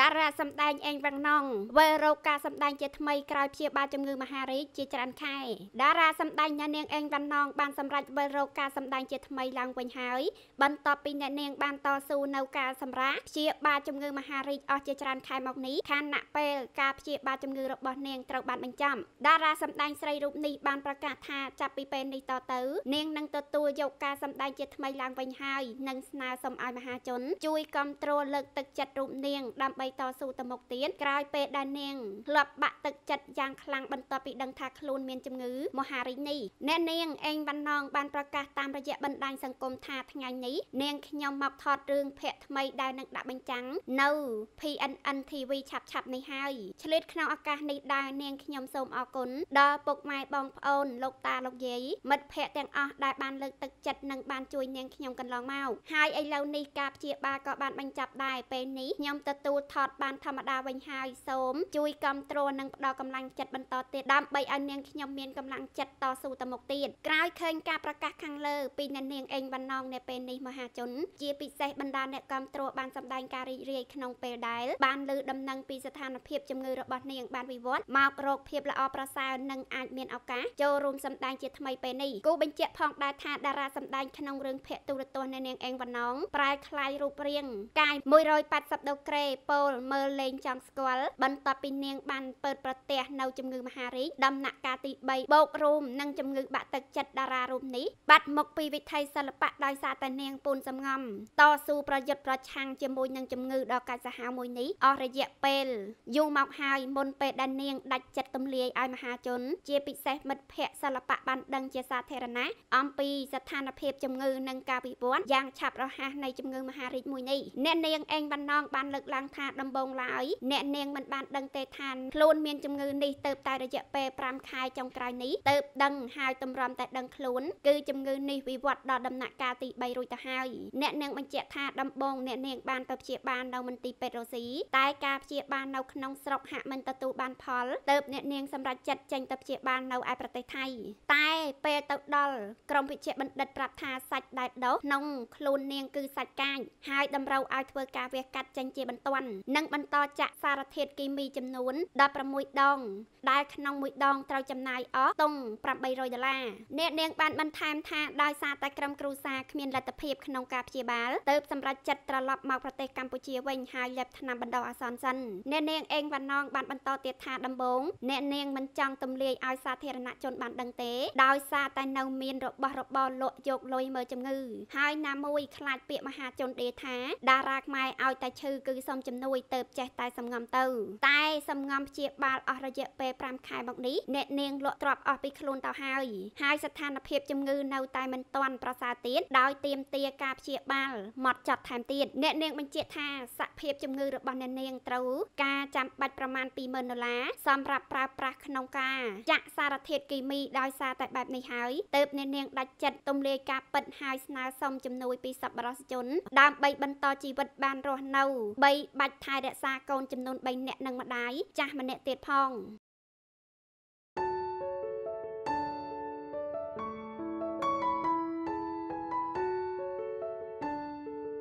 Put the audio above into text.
តារាសម្ដែងអេងវ៉ាំងណងវិលរកការសម្ដែងជាថ្មីក្រោយព្យាបាលជំងឺមហារីកជាច្រើនខែតារាសម្ដែងអ្នកនាងអេងវ៉ាំងណងបានសម្រេចវិលរកការសម្ដែងជាថ្មីឡើងវិញហើយបន្ទាប់ពីអ្នកនាងបានតស៊ូនៅការសម្រាកព្យាបាលជំងឺមហារីកអស់ជាច្រើនខែមកនេះខណៈពេលការព្យាបាលជំងឺរបស់នាងត្រូវបានបញ្ចប់តារាសម្ដែងស្រីរូបនេះបានប្រកាសថាចាប់ពីពេលនេះតទៅនាងនឹងទទួលយកការសម្ដែងជាថ្មីឡើងវិញហើយនិងស្នើសុំឲ្យមហាជនជួយគ្រប់គ្រងលើកទឹកចិត្តរូបនាងដើម្បីដើម្បីតស៊ូទៅមុខទៀតក្រោយពេលដែលនាងធ្លាប់បាក់ទឹកចិត្តយ៉ាងខ្លាំងបន្ទាប់ពីដឹងថាខ្លួនមានជំងឺមហារីកនេះអ្នកនាងអេងវណ្ណងបានប្រកាសតាមរយៈបណ្ដាញសង្គមថាថ្ងៃនេះនាងខ្ញុំមកថតរឿងភាគថ្មីដែលនឹងដាក់បញ្ចាំងនៅ PNN TV ឆាប់ឆាប់នេះហើយឆ្លៀតក្នុងឱកាសនេះដែរនាងខ្ញុំសូមអរគុណដល់ពុកម៉ែបងប្អូនលោកតាលោកយាយមិត្តភ័ក្តិទាំងអស់ដែលបានលើកទឹកចិត្តនិង បានជួយនាងខ្ញុំកន្លងមកហើយឥឡូវនេះការព្យាបាលក៏បានបញ្ចប់ដែរពេលនេះខ្ញុំទទួលថតបានធម្មតាវិញហើយសូមជួយគ្រប់គ្រងនិងផ្ដល់កម្លាំងចិត្តបន្តទៀតដើម្បីឲ្យនាងខ្ញុំមានកម្លាំងចិត្តតស៊ូទៅមុខទៀតក្រោយឃើញការប្រកាសខាងលើពីអ្នកនាងអេងវណ្ណងនៅពេលនេះមហាជនជាពិសេសបណ្ដាអ្នកគ្រប់គ្រងបានសម្ដែងការរីករាយក្នុងពេលដែលបានលើដំណឹងពីស្ថានភាពជំងឺរបស់នាងបានវិវត្តមករោគភាពល្អប្រសើរនិងអាចមានឱកាសចូលរួមសម្ដែងជាថ្មីពេលនេះគូបញ្ជាក់ផងដែរថាតារាសម្ដែងក្នុងរឿងភាគទូរទស្សន៍នៃនាងអេងវណ្ណងប្រែក្លាយរូបរាង កាយ180ដុល្លារពពលមើលលែងចង់ស្គាល់បន្ទាប់ពីនាងបានเปิดប្រទេសនៅជំងឺ មហារីកដំណាក់កាលទី3បូករួមនឹងជំងឺបាក់ទឹកចិត្តតារារូបនេះបាត់មកពីវិថីសិល្បៈដោយសារតែនាងពូនសំងំតស៊ូប្រយុទ្ធប្រឆាំងជាមួយនឹងជំងឺដ៏កាចសាហាវមួយនេះអស់រយៈពេលយូរមកហើយមុនពេលដែលនាងដាច់ចិត្តទម្លាយឲ្យមហាជន ជាពិសេសមិត្តភ័ក្តិសិល្បៈបានដឹងជាសាធារណៈអំពីស្ថានភាពជំងឺនិងការវិវត្តយ៉ាងឆាប់រហ័សនៃជំងឺមហារីកមួយនេះអ្នកនាងអេងបណ្ណងបានលើកឡើងថាថាដំបងឡើយអ្នកនាងមិនបានដឹងទេថាខ្លួនមានជំងឺនេះទៅតែរយៈពេល5ខែចុងក្រោយនេះទៅដឹងហើយតម្រាំតែដឹងខ្លួន គឺជំងឺនេះវិវត្តដល់ដំណាក់កាលទី3រួចទៅហើយអ្នកនាងបញ្ជាក់ថាដំបងអ្នកនាងបានទៅព្យាបាលនៅមន្ទីរពេទ្យរុស្ស៊ីតែការព្យាបាលនៅក្នុងស្រុកហាក់មិនទទួលបានផលទៅអ្នកនាងសម្រេចចិត្តចេញទៅព្យាបាលនៅឯប្រទេសថៃតែពេលទៅដល់ក្រុមវិជ្ជបណ្ឌិតប្រាប់ថាសាច់ដែលដុះក្នុងខ្លួននាងគឺសាច់កាញហើយតម្រូវឲ្យធ្វើការវះកាត់ចេញជាបន្ទាន់និងបន្តចាក់សារធាតុគីមីចំនួន16ដង ដែលក្នុងមួយដងត្រូវចំណាយអស់តុង800ដុល្លារអ្នកនាងបានបន្ថែមថាដោយសារតែក្រុមគ្រួសារគ្មានលទ្ធភាពក្នុងការព្យាបាលទៅសម្រាប់ចិត្តត្រឡប់មកប្រទេសកម្ពុជាវិញហើយលេបថ្នាំបណ្ដោះអាសន្នសិនអ្នកនាងអេងវ៉ាណងបានបន្តទៀតថាដំបូងអ្នកនាងមិនចង់ទម្លាយឲ្យសាធារណជនបានដឹងទេ ដោយសារតែនៅមានរបស់របរលក់យកលុយមើលជំងឺហើយណាមួយខ្លាចពាក្យមហាជនដេថាតារាខ្មែរឲ្យតែឈឺគឺសុំចំណនួយទៅចេះតែសំងំទៅ តែសំងំព្យាបាលអស់រយៈពេល5ខែមកនេះអ្នកនាងលក់ទ្រព្យអស់ពីខ្លួនទៅហើយហើយស្ថានភាពជំងឺនៅតែមិនទាន់ប្រសើរទៀតដោយទៀមទាការព្យាបាលមកចាត់ថែមទៀតអ្នកនាងបញ្ជាក់ថាសភាពជំងឺរបស់អ្នកនាងត្រូវការចាំបាច់ប្រមាណ20,000ដុល្លារសម្រាប់ប្រើប្រាស់ក្នុងការចាក់សារធាតុគីមីដោយសារតែបែបនេះហើយទៅអ្នកនាងដាច់ចិត្តទំលាយការពិតហើយស្នើសុំជំនួយពីសប្បុរសជន ដើម្បីបន្តជីវិតបានរស់នៅបីបាច់ថែរក្សាកូនចំនួន3នាក់និងម្ដាយចាស់ម្នាក់ទៀតផង